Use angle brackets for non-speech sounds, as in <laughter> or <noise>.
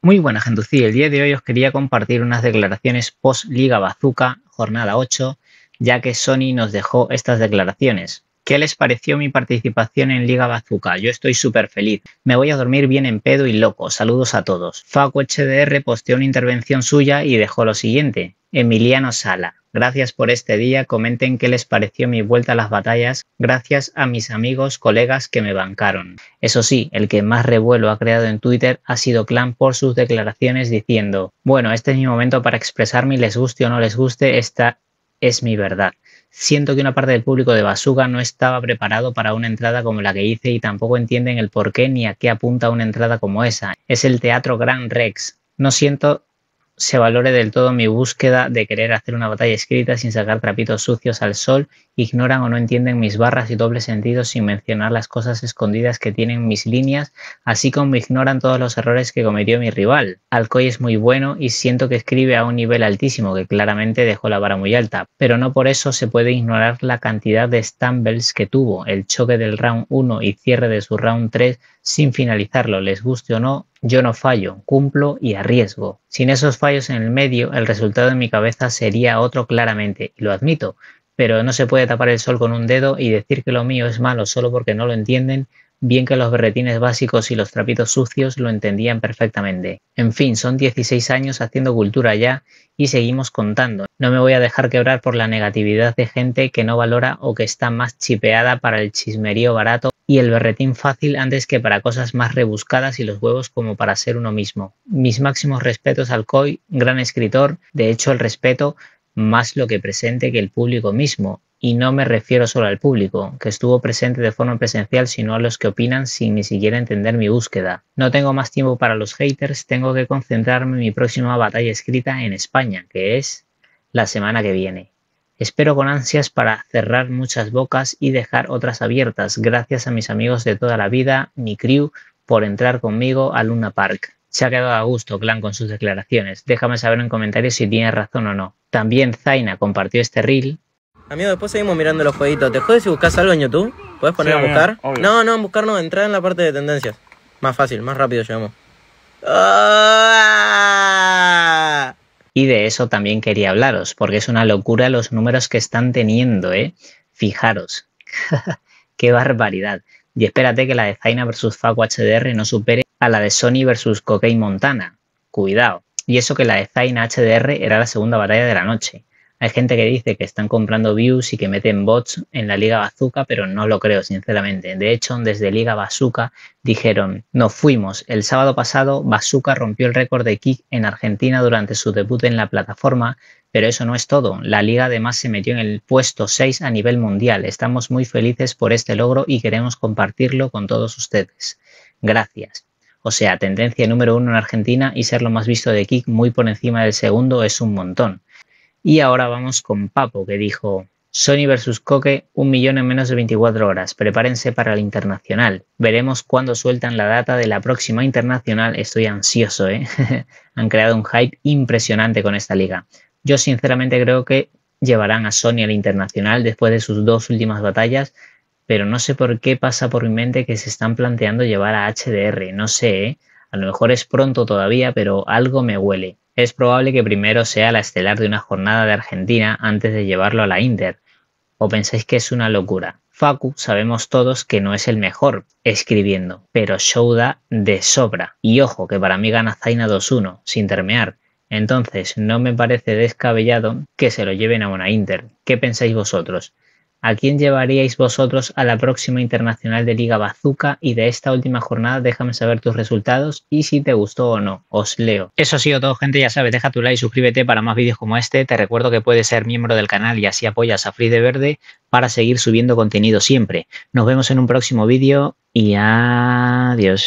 Muy buenas, gente. El día de hoy os quería compartir unas declaraciones post Liga Bazooka, jornada 8, ya que Sony nos dejó estas declaraciones. ¿Qué les pareció mi participación en Liga Bazooka? Yo estoy súper feliz. Me voy a dormir bien en pedo y loco. Saludos a todos. Faco HDR posteó una intervención suya y dejó lo siguiente. Emiliano Sala. Gracias por este día. Comenten qué les pareció mi vuelta a las batallas. Gracias a mis amigos, colegas que me bancaron. Eso sí, el que más revuelo ha creado en Twitter ha sido Clan por sus declaraciones diciendo, bueno, este es mi momento para expresarme mi les guste o no les guste, esta es mi verdad. Siento que una parte del público de Basuga no estaba preparado para una entrada como la que hice y tampoco entienden el por qué ni a qué apunta una entrada como esa. Es el teatro Gran Rex. No siento se valore del todo mi búsqueda de querer hacer una batalla escrita sin sacar trapitos sucios al sol, ignoran o no entienden mis barras y dobles sentidos sin mencionar las cosas escondidas que tienen mis líneas, así como ignoran todos los errores que cometió mi rival. Alcoy es muy bueno y siento que escribe a un nivel altísimo, que claramente dejó la vara muy alta, pero no por eso se puede ignorar la cantidad de stumbles que tuvo, el choque del round 1 y cierre de su round 3 sin finalizarlo, les guste o no, yo no fallo, cumplo y arriesgo. Sin esos fallos en el medio, el resultado en mi cabeza sería otro claramente, y lo admito, pero no se puede tapar el sol con un dedo y decir que lo mío es malo solo porque no lo entienden, bien que los berretines básicos y los trapitos sucios lo entendían perfectamente. En fin, son 16 años haciendo cultura ya y seguimos contando. No me voy a dejar quebrar por la negatividad de gente que no valora o que está más chipeada para el chismerío barato y el berretín fácil antes que para cosas más rebuscadas y los huevos como para ser uno mismo. Mis máximos respetos al COI, gran escritor, de hecho el respeto más lo que presente que el público mismo, y no me refiero solo al público, que estuvo presente de forma presencial, sino a los que opinan sin ni siquiera entender mi búsqueda. No tengo más tiempo para los haters, tengo que concentrarme en mi próxima batalla escrita en España, que es la semana que viene. Espero con ansias para cerrar muchas bocas y dejar otras abiertas. Gracias a mis amigos de toda la vida, mi crew, por entrar conmigo a Luna Park. Se ha quedado a gusto Clan con sus declaraciones. Déjame saber en comentarios si tienes razón o no. También Zaina compartió este reel. Amigo, después seguimos mirando los jueguitos. ¿Te jodes si buscas algo en YouTube? ¿Puedes poner a buscar? No, no, buscarnos. buscar no, entrar en la parte de tendencias. Más fácil, más rápido llegamos. <laughs> Y de eso también quería hablaros, porque es una locura los números que están teniendo, ¿eh? Fijaros. <laughs> ¡Qué barbaridad! Y espérate que la de Zaina versus Facu HDR no supere a la de Sony versus Cocaine Montana. Cuidado. Y eso que la de Zaina HDR era la segunda batalla de la noche. Hay gente que dice que están comprando views y que meten bots en la Liga Bazooka, pero no lo creo, sinceramente. De hecho, desde Liga Bazooka dijeron, nos fuimos. El sábado pasado, Bazooka rompió el récord de kick en Argentina durante su debut en la plataforma, pero eso no es todo. La liga además se metió en el puesto 6 a nivel mundial. Estamos muy felices por este logro y queremos compartirlo con todos ustedes. Gracias. O sea, tendencia número uno en Argentina y ser lo más visto de Kick muy por encima del segundo es un montón. Y ahora vamos con Papo, que dijo, Sony versus Coque, un millón en menos de 24 horas. Prepárense para la internacional. Veremos cuándo sueltan la data de la próxima internacional. Estoy ansioso, ¿eh? <laughs> Han creado un hype impresionante con esta liga. Yo sinceramente creo que llevarán a Sony al internacional después de sus dos últimas batallas, pero no sé por qué pasa por mi mente que se están planteando llevar a HDR. No sé, ¿eh? A lo mejor es pronto todavía, pero algo me huele. Es probable que primero sea la estelar de una jornada de Argentina antes de llevarlo a la Inter. ¿O pensáis que es una locura? Facu sabemos todos que no es el mejor escribiendo, pero show de sobra. Y ojo, que para mí gana Zaina 2-1, sin termear. Entonces, no me parece descabellado que se lo lleven a una Inter. ¿Qué pensáis vosotros? ¿A quién llevaríais vosotros a la próxima internacional de Liga Bazooka? Y de esta última jornada, déjame saber tus resultados y si te gustó o no. Os leo. Eso ha sido todo, gente. Ya sabes, deja tu like, y suscríbete para más vídeos como este. Te recuerdo que puedes ser miembro del canal y así apoyas a Free de Verde para seguir subiendo contenido siempre. Nos vemos en un próximo vídeo y adiós.